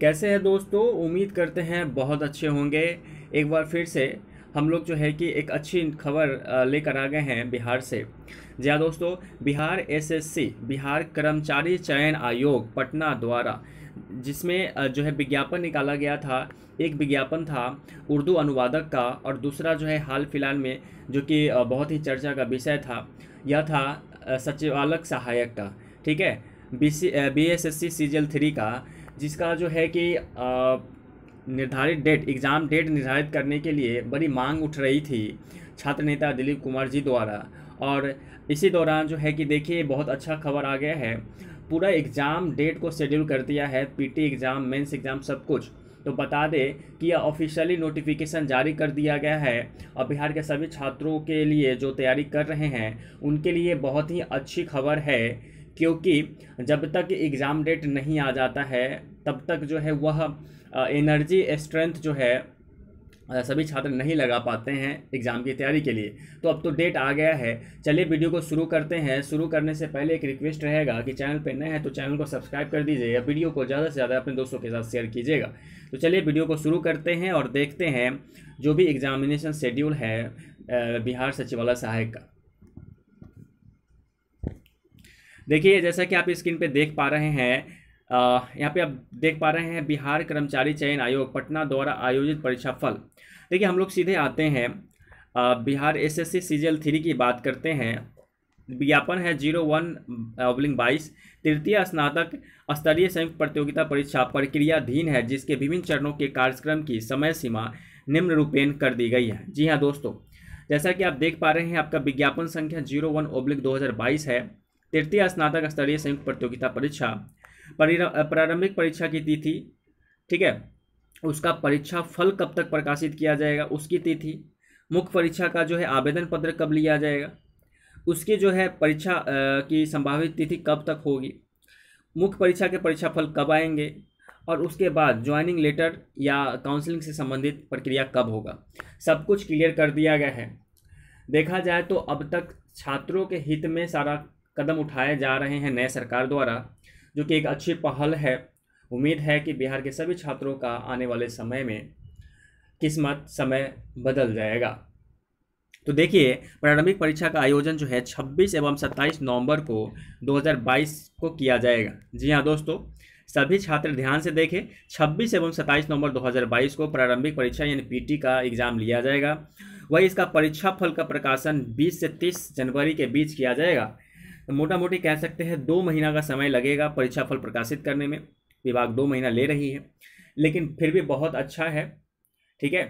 कैसे हैं दोस्तों उम्मीद करते हैं बहुत अच्छे होंगे एक बार फिर से हम लोग जो है कि एक अच्छी खबर लेकर आ गए हैं बिहार से जी हाँ दोस्तों बिहार एसएससी बिहार कर्मचारी चयन आयोग पटना द्वारा जिसमें जो है विज्ञापन निकाला गया था एक विज्ञापन था उर्दू अनुवादक का और दूसरा जो है हाल फिलहाल में जो कि बहुत ही चर्चा का विषय था यह था सचिवालय सहायक का ठीक है B C B S S C C G L three का जिसका जो है कि निर्धारित डेट एग्ज़ाम डेट निर्धारित करने के लिए बड़ी मांग उठ रही थी छात्र नेता दिलीप कुमार जी द्वारा और इसी दौरान जो है कि देखिए बहुत अच्छा खबर आ गया है पूरा एग्ज़ाम डेट को शेड्यूल कर दिया है पीटी एग्ज़ाम मेंस एग्ज़ाम सब कुछ तो बता दें कि यह ऑफिशियली नोटिफिकेशन जारी कर दिया गया है और बिहार के सभी छात्रों के लिए जो तैयारी कर रहे हैं उनके लिए बहुत ही अच्छी खबर है क्योंकि जब तक एग्ज़ाम डेट नहीं आ जाता है तब तक जो है वह एनर्जी स्ट्रेंथ जो है सभी छात्र नहीं लगा पाते हैं एग्ज़ाम की तैयारी के लिए तो अब तो डेट आ गया है चलिए वीडियो को शुरू करते हैं शुरू करने से पहले एक रिक्वेस्ट रहेगा कि चैनल पर नए हैं तो चैनल को सब्सक्राइब कर दीजिए या वीडियो को ज़्यादा से ज़्यादा अपने दोस्तों के साथ शेयर कीजिएगा तो चलिए वीडियो को शुरू करते हैं और देखते हैं जो भी एग्ज़ामिनेशन शेड्यूल है बिहार सचिवालय सहायक का देखिए जैसा कि आप स्क्रीन पे देख पा रहे हैं यहाँ पे आप देख पा रहे हैं बिहार कर्मचारी चयन आयोग पटना द्वारा आयोजित परीक्षा फल देखिए हम लोग सीधे आते हैं आ, बिहार एस एस थ्री की बात करते हैं विज्ञापन है जीरो वन अवलिंग बाईस तृतीय स्नातक स्तरीय संयुक्त प्रतियोगिता परीक्षा प्रक्रियाधीन है जिसके विभिन्न चरणों के कार्यक्रम की समय सीमा निम्न रूपेण कर दी गई है जी हाँ दोस्तों जैसा कि आप देख पा रहे हैं आपका विज्ञापन संख्या जीरो वन ओब्लिक दो है तृतीय स्नातक स्तरीय संयुक्त प्रतियोगिता परीक्षा प्रारंभिक परीक्षा की तिथि ठीक है उसका परीक्षा फल कब तक प्रकाशित किया जाएगा उसकी तिथि मुख्य परीक्षा का जो है आवेदन पत्र कब लिया जाएगा उसकी जो है परीक्षा की संभावित तिथि कब तक होगी मुख्य परीक्षा के परीक्षा फल कब आएंगे और उसके बाद ज्वाइनिंग लेटर या काउंसलिंग से संबंधित प्रक्रिया कब होगा सब कुछ क्लियर कर दिया गया है देखा जाए तो अब तक छात्रों के हित में सारा कदम उठाए जा रहे हैं नए सरकार द्वारा जो कि एक अच्छी पहल है उम्मीद है कि बिहार के सभी छात्रों का आने वाले समय में किस्मत समय बदल जाएगा तो देखिए प्रारंभिक परीक्षा का आयोजन जो है 26 एवं 27 नवंबर को 2022 को किया जाएगा जी हाँ दोस्तों सभी छात्र ध्यान से देखें 26 एवं 27 नवंबर 2022 को प्रारंभिक परीक्षा यानी पीटी का एग्ज़ाम लिया जाएगा वही इसका परीक्षा फल का प्रकाशन 20 से 30 जनवरी के बीच किया जाएगा मोटा मोटी कह सकते हैं दो महीना का समय लगेगा परीक्षा फल प्रकाशित करने में विभाग दो महीना ले रही है लेकिन फिर भी बहुत अच्छा है ठीक है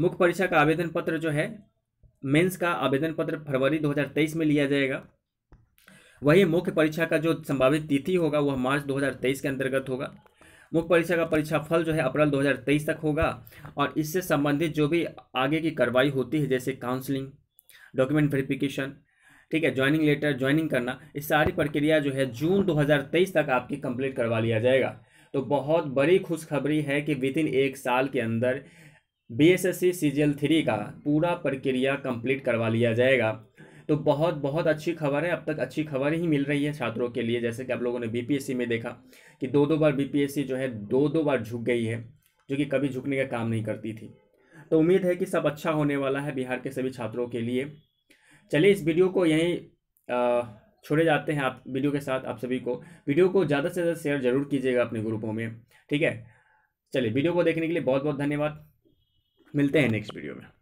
मुख्य परीक्षा का आवेदन पत्र जो है मेंस का आवेदन पत्र फरवरी 2023 में लिया जाएगा वही मुख्य परीक्षा का जो संभावित तिथि होगा वह मार्च 2023 के अंतर्गत होगा मुख्य परीक्षा का परीक्षा फल जो है अप्रैल 2023 तक होगा और इससे संबंधित जो भी आगे की कार्रवाई होती है जैसे काउंसलिंग डॉक्यूमेंट वेरिफिकेशन ठीक है ज्वाइनिंग लेटर ज्वाइनिंग करना इस सारी प्रक्रिया जो है जून 2023 तक आपकी कंप्लीट करवा लिया जाएगा तो बहुत बड़ी खुशखबरी है कि विद इन एक साल के अंदर B S S C three का पूरा प्रक्रिया कंप्लीट करवा लिया जाएगा तो बहुत बहुत अच्छी खबर है अब तक अच्छी खबर ही मिल रही है छात्रों के लिए जैसे कि आप लोगों ने बीपीएससी में देखा कि दो दो बार बीपीएससी जो है दो दो बार झुक गई है जो कि कभी झुकने का काम नहीं करती थी तो उम्मीद है कि सब अच्छा होने वाला है बिहार के सभी छात्रों के लिए चलिए इस वीडियो को यहीं छोड़े जाते हैं आप वीडियो के साथ आप सभी को वीडियो को ज़्यादा से ज़्यादा शेयर जरूर कीजिएगा अपने ग्रुपों में ठीक है चलिए वीडियो को देखने के लिए बहुत बहुत धन्यवाद मिलते हैं नेक्स्ट वीडियो में